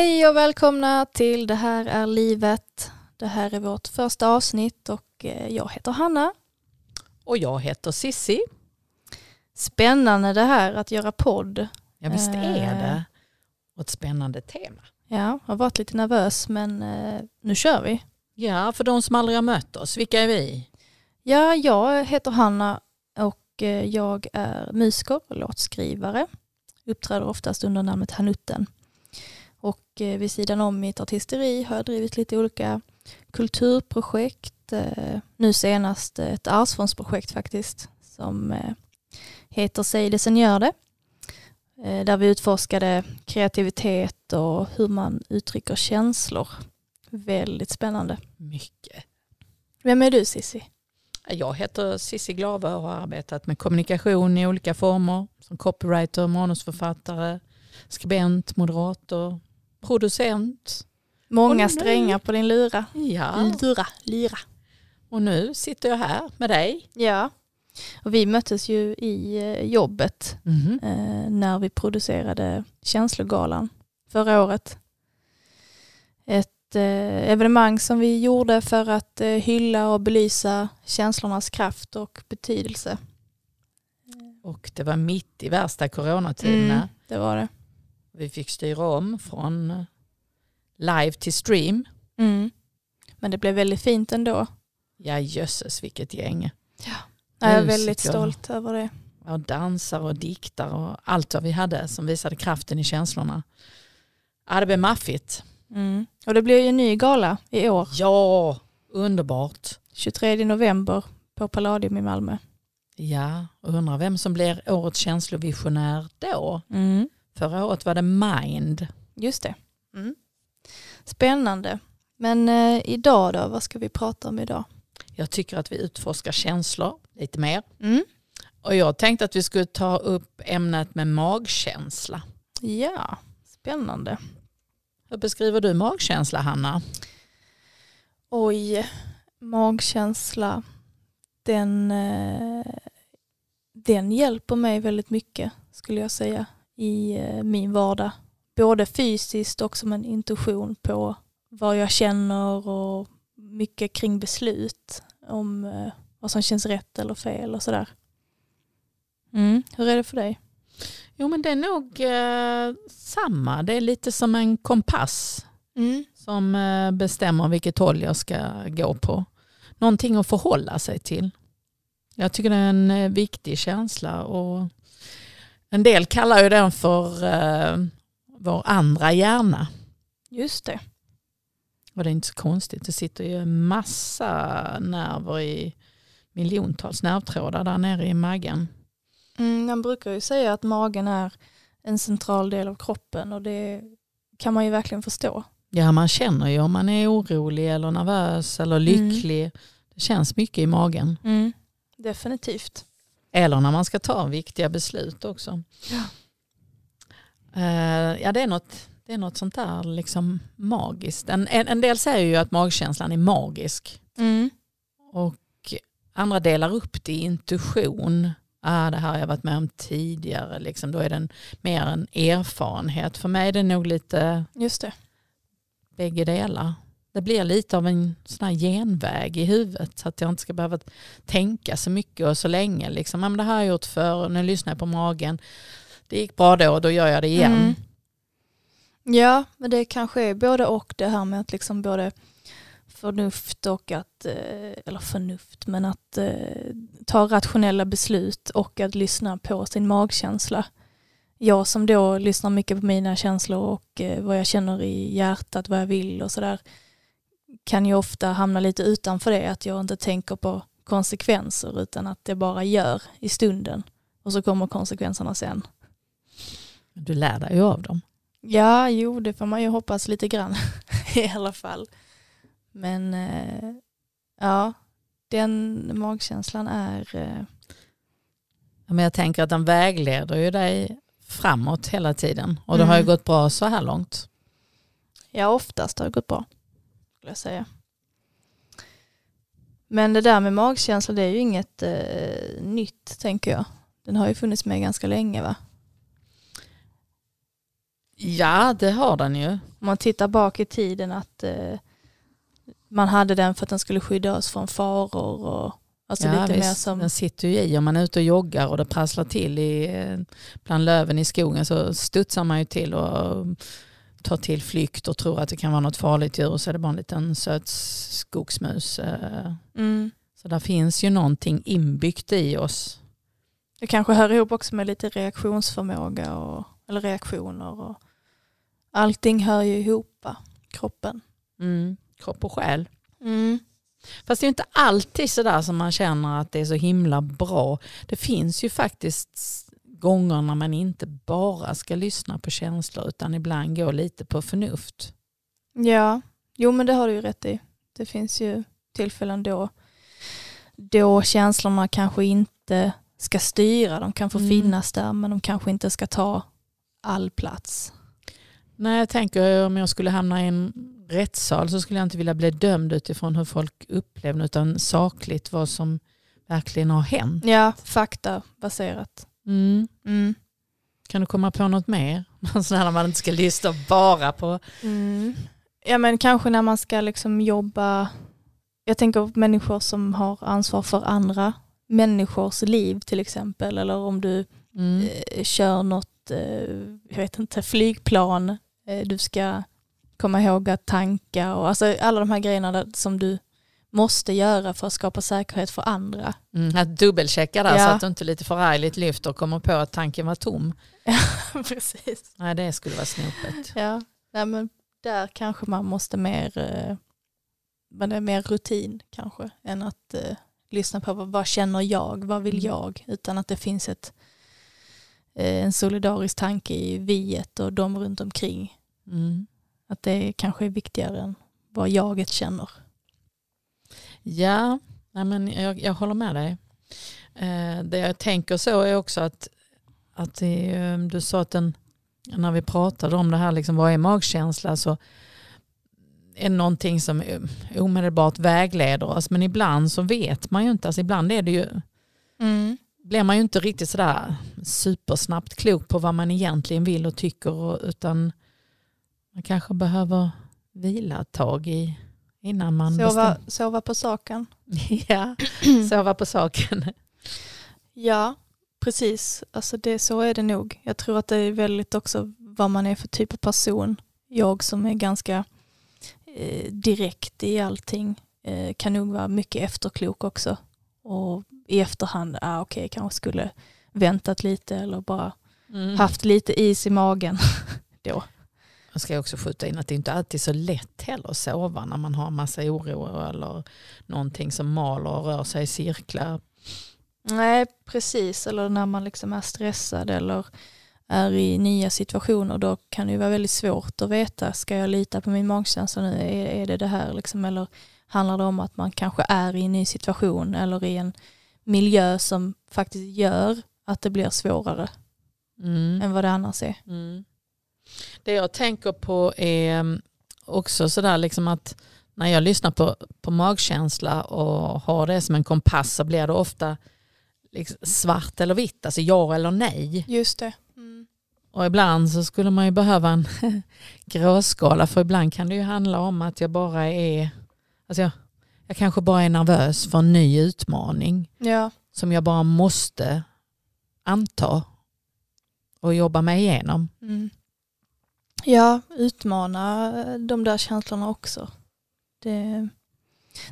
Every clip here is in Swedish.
Hej och välkomna till Det här är livet. Det här är vårt första avsnitt och eh, jag heter Hanna. Och jag heter Sissi. Spännande det här att göra podd. Ja visst är eh. det. Och ett spännande tema. Ja, jag har varit lite nervös men eh, nu kör vi. Ja, för de som aldrig har mött oss, vilka är vi? Ja, jag heter Hanna och jag är musiker och låtskrivare. Uppträder oftast under namnet Hanutten. Och eh, vid sidan om mitt artisteri har jag drivit lite olika kulturprojekt. Eh, nu senast ett arvsfondsprojekt faktiskt som eh, heter Säg det sen gör det. Där vi utforskade kreativitet och hur man uttrycker känslor. Väldigt spännande. Mycket. Vem är du Sissi? Jag heter Sissi Glava och har arbetat med kommunikation i olika former som copywriter, manusförfattare, skribent, moderator, producent. Många nu, strängar på din lyra. Ja. Lyra, lyra. Och nu sitter jag här med dig. Ja, och vi möttes ju i eh, jobbet mm. när vi producerade Känslogalan förra året. Ett eh, evenemang som vi gjorde för att hylla och belysa känslornas kraft och betydelse. Och det var mitt i värsta coronatiderna. Mm, det var det. Vi fick styra om från eh, live till stream. Mm. Men det blev väldigt fint ändå. Ja jösses vilket gäng. Ja. Jag är väldigt stolt över det. Och dansar och diktar och allt vad vi hade som visade kraften i känslorna. Ja det blev maffigt. Mm. Och det blir ju en ny gala i år. Ja, underbart. 23 november på Palladium i Malmö. Ja, och undrar vem som blir årets känslovisionär då. Mm. Förra året var det Mind. Just det. Mm. Spännande. Men eh, idag då, vad ska vi prata om idag? Jag tycker att vi utforskar känslor lite mer. Mm. Och jag tänkte att vi skulle ta upp ämnet med magkänsla. Ja, spännande. Hur beskriver du magkänsla Hanna? Oj, magkänsla. Den, eh, den hjälper mig väldigt mycket skulle jag säga i eh, min vardag. Både fysiskt och som en intuition på vad jag känner och mycket kring beslut om eh, vad som känns rätt eller fel och sådär. Mm. Hur är det för dig? Jo men det är nog eh, samma, det är lite som en kompass mm. som eh, bestämmer vilket håll jag ska gå på. Någonting att förhålla sig till. Jag tycker det är en eh, viktig känsla och en del kallar ju den för eh, vår andra hjärna. Just det. Och det är inte så konstigt. Det sitter ju en massa nerver i miljontals nervtrådar där nere i magen. Mm, man brukar ju säga att magen är en central del av kroppen och det kan man ju verkligen förstå. Ja, man känner ju om man är orolig eller nervös eller mm. lycklig. Mm. Det känns mycket i magen. Mm, definitivt. Eller när man ska ta viktiga beslut också. Ja, uh, ja det, är något, det är något sånt där liksom magiskt. En, en, en del säger ju att magkänslan är magisk. Mm. Och andra delar upp det i intuition. Ah, det här har jag varit med om tidigare. Liksom, då är den mer en erfarenhet. För mig är det nog lite Just det. bägge delar det blir lite av en sån här genväg i huvudet så att jag inte ska behöva tänka så mycket och så länge. Liksom, det här har jag gjort förr, nu lyssnar jag på magen. Det gick bra då, då gör jag det igen. Mm. Ja, men det kanske är både och det här med att liksom både förnuft och att, eh, eller förnuft, men att eh, ta rationella beslut och att lyssna på sin magkänsla. Jag som då lyssnar mycket på mina känslor och eh, vad jag känner i hjärtat, vad jag vill och sådär kan ju ofta hamna lite utanför det, att jag inte tänker på konsekvenser utan att det bara gör i stunden och så kommer konsekvenserna sen. Du lär dig ju av dem. Ja, jo, det får man ju hoppas lite grann i alla fall. Men eh, ja, den magkänslan är... Eh... Ja, men jag tänker att den vägleder ju dig framåt hela tiden och det har ju mm. gått bra så här långt. Ja, oftast har det gått bra skulle jag säga. Men det där med magkänsla det är ju inget eh, nytt tänker jag. Den har ju funnits med ganska länge va? Ja det har den ju. Om man tittar bak i tiden att eh, man hade den för att den skulle skydda oss från faror och Alltså ja, lite visst. Som... Den sitter ju i om man är ute och joggar och det prasslar till i, eh, bland löven i skogen så studsar man ju till och tar till flykt och tror att det kan vara något farligt djur och så är det bara en liten söt skogsmus. Eh. Mm. Så där finns ju någonting inbyggt i oss. Det kanske hör ihop också med lite reaktionsförmåga och, eller reaktioner. Och, allting hör ju ihop, kroppen. Mm. Kropp och själ. Mm. Fast det är inte alltid sådär som man känner att det är så himla bra. Det finns ju faktiskt gånger när man inte bara ska lyssna på känslor utan ibland gå lite på förnuft. Ja, jo men det har du ju rätt i. Det finns ju tillfällen då, då känslorna kanske inte ska styra, de kan få mm. finnas där men de kanske inte ska ta all plats. Nej, jag tänker om jag skulle hamna i en rättssal så skulle jag inte vilja bli dömd utifrån hur folk upplever utan sakligt vad som verkligen har hänt. Ja, faktabaserat. Mm. Mm. Kan du komma på något mer? Sådär alltså, när man inte ska lyssna bara på... Mm. Ja men kanske när man ska liksom jobba, jag tänker på människor som har ansvar för andra människors liv till exempel eller om du mm. eh, kör något, eh, jag vet inte, flygplan, eh, du ska komma ihåg att tanka och alltså alla de här grejerna där, som du måste göra för att skapa säkerhet för andra. Mm, att dubbelchecka där ja. så att du inte lite förargligt lyfter och kommer på att tanken var tom. Ja, precis. Nej, det skulle vara snopet. Ja, Nej, men där kanske man måste mer, eh, men det är mer rutin kanske än att eh, lyssna på vad, vad, känner jag, vad vill mm. jag, utan att det finns ett, eh, en solidarisk tanke i viet och de runt omkring. Mm. Att det kanske är viktigare än vad jaget känner. Ja, men jag, jag håller med dig. Eh, det jag tänker så är också att, att det, eh, du sa att den, när vi pratade om det här, liksom, vad är magkänsla, så är någonting som eh, omedelbart vägleder oss. Men ibland så vet man ju inte, alltså ibland är det ju, mm. blir man ju inte riktigt sådär supersnabbt klok på vad man egentligen vill och tycker, utan man kanske behöver vila ett tag i Innan man sova, sova på saken. ja, sova på saken. ja, precis. Alltså det, så är det nog. Jag tror att det är väldigt också vad man är för typ av person. Jag som är ganska eh, direkt i allting eh, kan nog vara mycket efterklok också. Och i efterhand, ah, okej, okay, kanske skulle väntat lite eller bara mm. haft lite is i magen då. Jag ska också skjuta in att det inte alltid är så lätt heller att sova när man har massa oro eller någonting som maler och rör sig i cirklar. Nej, precis. Eller när man liksom är stressad eller är i nya situationer då kan det ju vara väldigt svårt att veta, ska jag lita på min magkänsla nu, är, det det här liksom, eller handlar det om att man kanske är i en ny situation eller i en miljö som faktiskt gör att det blir svårare mm. än vad det annars är. Mm. Det jag tänker på är också sådär liksom att när jag lyssnar på, på magkänsla och har det som en kompass så blir det ofta liksom svart eller vitt, alltså ja eller nej. Just det. Mm. Och ibland så skulle man ju behöva en gråskala för ibland kan det ju handla om att jag bara är, alltså jag, jag kanske bara är nervös för en ny utmaning ja. som jag bara måste anta och jobba mig igenom. Mm. Ja, utmana eh, de där känslorna också. Det,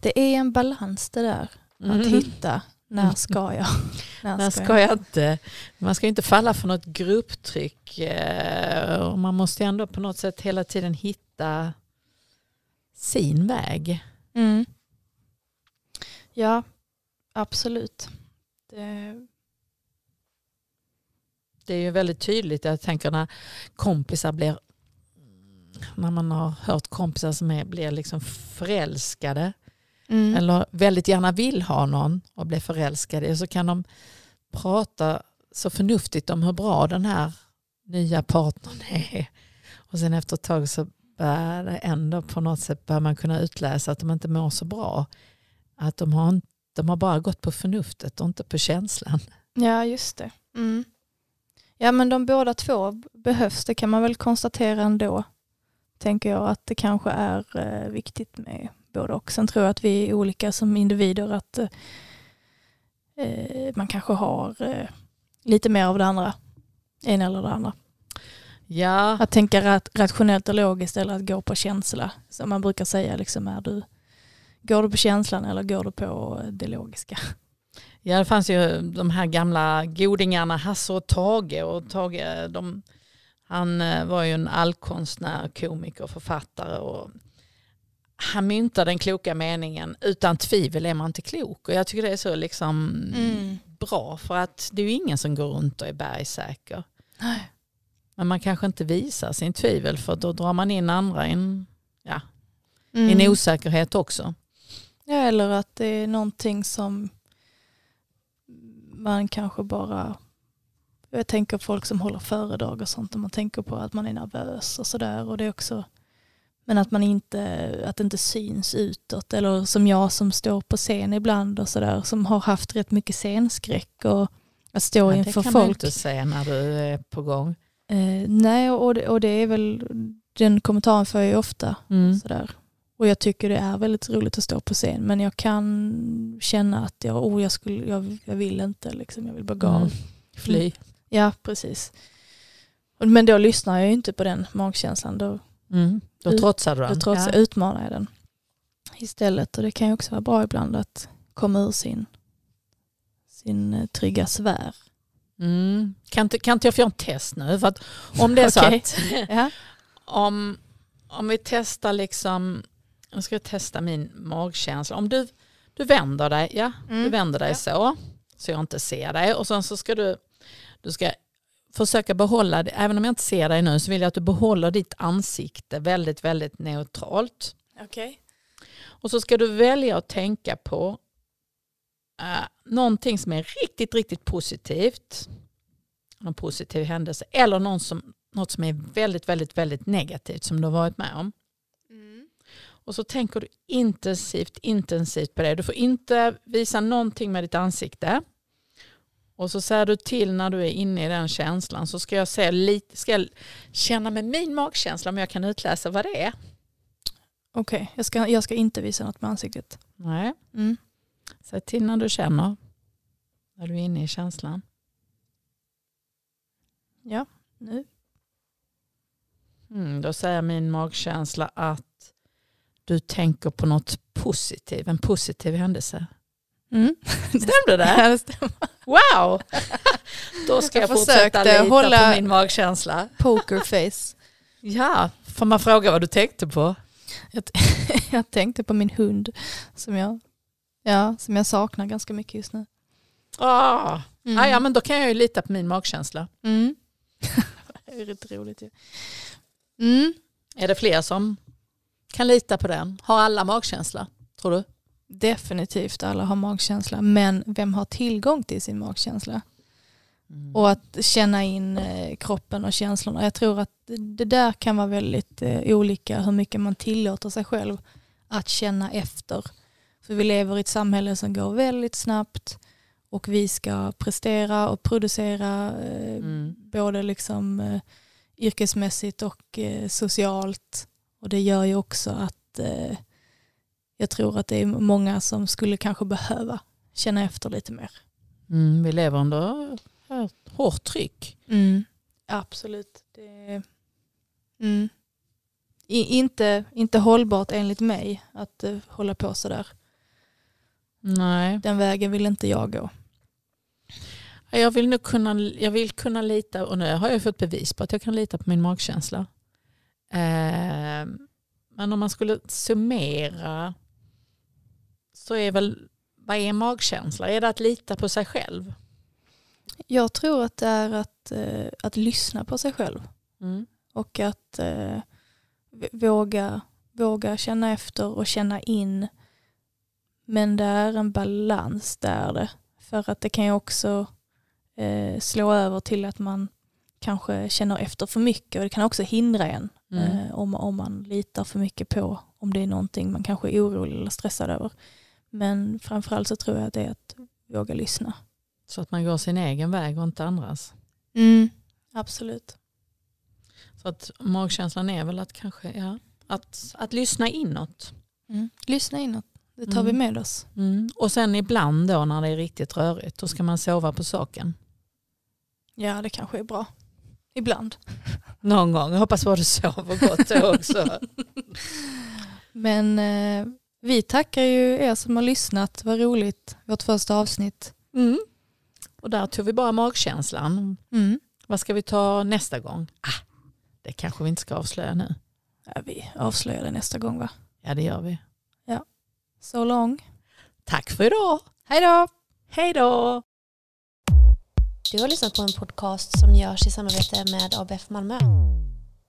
det är en balans det där. Mm. Att hitta när mm. ska jag? När, när ska, jag? jag? inte? Man ska inte falla för något grupptryck. Eh, och man måste ändå på något sätt hela tiden hitta sin väg. Mm. Ja, absolut. Det... det... är ju väldigt tydligt, jag tänker när kompisar blir när man har hört kompisar som är, blir liksom förälskade mm. eller väldigt gärna vill ha någon och blir förälskade så kan de prata så förnuftigt om hur bra den här nya partnern är. Och sen efter ett tag så börjar det ändå på något sätt bör man kunna utläsa att de inte mår så bra. Att de har, de har bara gått på förnuftet och inte på känslan. Ja, just det. Mm. Ja, men de båda två behövs, det kan man väl konstatera ändå tänker jag att det kanske är eh, viktigt med både och. Sen tror jag att vi är olika som individer, att eh, eh, man kanske har eh, lite mer av det andra, en eller det andra. Ja. Att tänka rationellt och logiskt eller att gå på känsla. Som man brukar säga, liksom, är du, går du på känslan eller går du på det logiska? Ja, det fanns ju de här gamla godingarna Hasse och Tage och Tage, de han eh, var ju en allkonstnär, komiker, författare och han myntade den kloka meningen utan tvivel är man inte klok. Och jag tycker det är så liksom mm. bra för att det är ju ingen som går runt och är bergsäker. Nej. Men man kanske inte visar sin tvivel för då drar man in andra i en, ja, mm. en osäkerhet också. Ja, eller att det är någonting som man kanske bara jag tänker folk som håller föredrag och sånt, och man tänker på att man är nervös och sådär. men att man inte, att det inte syns utåt. Eller som jag som står på scen ibland och sådär, som har haft rätt mycket scenskräck. Och att stå ja, inför folk. Det kan folk. man inte säga när du är på gång. Eh, nej, och det, och det är väl, den kommentaren får jag ju ofta. Mm. Sådär. Och jag tycker det är väldigt roligt att stå på scen men jag kan känna att jag, oh, jag, skulle, jag, jag vill inte, liksom, jag vill bara gå mm. Fly. Mm. Ja, precis. Men då lyssnar jag ju inte på den magkänslan. Då, mm, då trotsar du den. Då trotsar, ja. utmanar jag den istället. Och det kan ju också vara bra ibland att komma ur sin, sin eh, trygga sfär. Mm. Kan, inte, kan inte jag få göra en test nu? För om det är så att ja. om, om vi testar liksom, nu ska jag testa min magkänsla. Om du, du vänder dig, ja, mm. du vänder dig ja. så, så jag inte ser dig och sen så ska du du ska försöka behålla, även om jag inte ser dig nu, så vill jag att du behåller ditt ansikte väldigt, väldigt neutralt. Okej. Okay. Och så ska du välja att tänka på uh, någonting som är riktigt, riktigt positivt. Någon positiv händelse. Eller någon som, något som är väldigt, väldigt, väldigt negativt som du har varit med om. Mm. Och så tänker du intensivt, intensivt på det. Du får inte visa någonting med ditt ansikte. Och så säger du till när du är inne i den känslan så ska jag, se lite, ska jag känna med min magkänsla om jag kan utläsa vad det är. Okej, okay. jag, ska, jag ska inte visa något med ansiktet. Nej. Mm. Säg till när du känner. När du är inne i känslan. Ja, nu. Mm, då säger min magkänsla att du tänker på något positivt, en positiv händelse. Mm. Stämde det? Ja, det stämmer. Wow! Då ska jag, jag fortsätta lita hålla på min magkänsla. Pokerface. ja, får man fråga vad du tänkte på? Jag, jag, tänkte på min hund som jag, ja, som jag saknar ganska mycket just nu. Ah. Mm. Ah, ja, men då kan jag ju lita på min magkänsla. Mm. det är rätt roligt ju. Mm. Är det fler som kan lita på den? Har alla magkänsla, tror du? definitivt alla har magkänsla, men vem har tillgång till sin magkänsla? Mm. Och att känna in eh, kroppen och känslorna. Jag tror att det där kan vara väldigt eh, olika hur mycket man tillåter sig själv att känna efter. För vi lever i ett samhälle som går väldigt snabbt och vi ska prestera och producera eh, mm. både liksom yrkesmässigt och socialt. Och det gör ju också att jag tror att det är många som skulle kanske behöva känna efter lite mer. Mm, vi lever under hårt tryck. Mm, absolut. Det, mm. I, inte, inte hållbart enligt mig att uh, hålla på sådär. Nej. Den vägen vill inte jag gå. Jag vill, nu kunna, jag vill kunna lita, och nu har jag fått bevis på att jag kan lita på min magkänsla. Eh, men om man skulle summera så är väl, vad är magkänsla? Är det att lita på sig själv? Jag tror att det är att, eh, att lyssna på sig själv. Mm. Och att eh, våga, våga känna efter och känna in. Men det är en balans där det. För att det kan ju också eh, slå över till att man kanske känner efter för mycket och det kan också hindra en mm. eh, om, om man litar för mycket på om det är någonting man kanske är orolig eller stressad över. Men framförallt så tror jag att det är att våga lyssna. Så att man går sin egen väg och inte andras? Mm, absolut. Så att magkänslan är väl att kanske, ja, att, att lyssna inåt. Mm. Lyssna inåt, det tar mm. vi med oss. Mm. Och sen ibland då när det är riktigt rörigt, då ska man sova på saken. Ja, det kanske är bra. Ibland. Någon gång. Jag hoppas att du sover gott då också. Men eh, vi tackar ju er som har lyssnat. Vad roligt, vårt första avsnitt. Mm. Och där tog vi bara magkänslan. Mm. Vad ska vi ta nästa gång? Ah, det kanske vi inte ska avslöja nu. Ja, vi avslöjar det nästa gång va? Ja det gör vi. Ja. So long. Tack för idag. Hej då. Hej då. Du har lyssnat på en podcast som görs i samarbete med ABF Malmö.